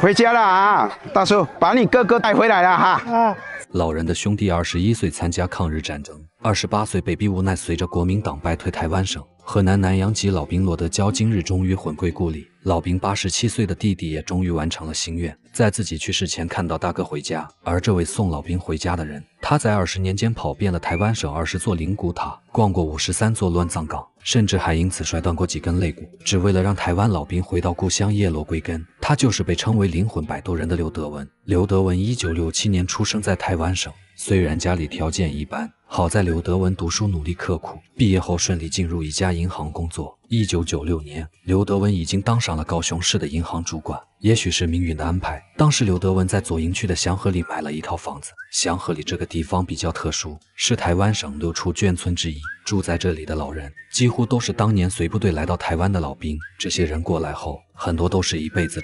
回家了啊，大叔，把你哥哥带回来了哈。老人的兄弟二十一岁参加抗日战争，二十八岁被逼无奈，随着国民党败退台湾省。河南南阳籍老兵罗德娇今日终于魂归故里，老兵八十七岁的弟弟也终于完成了心愿，在自己去世前看到大哥回家。而这位送老兵回家的人。他在二十年间跑遍了台湾省二十座灵骨塔，逛过五十三座乱葬岗，甚至还因此摔断过几根肋骨，只为了让台湾老兵回到故乡叶落归根。他就是被称为“灵魂摆渡人”的刘德文。刘德文一九六七年出生在台湾省。虽然家里条件一般，好在刘德文读书努力刻苦，毕业后顺利进入一家银行工作。一九九六年，刘德文已经当上了高雄市的银行主管。也许是命运的安排，当时刘德文在左营区的祥和里买了一套房子。祥和里这个地方比较特殊，是台湾省六处眷村之一。住在这里的老人几乎都是当年随部队来到台湾的老兵。这些人过来后，很多都是一辈子。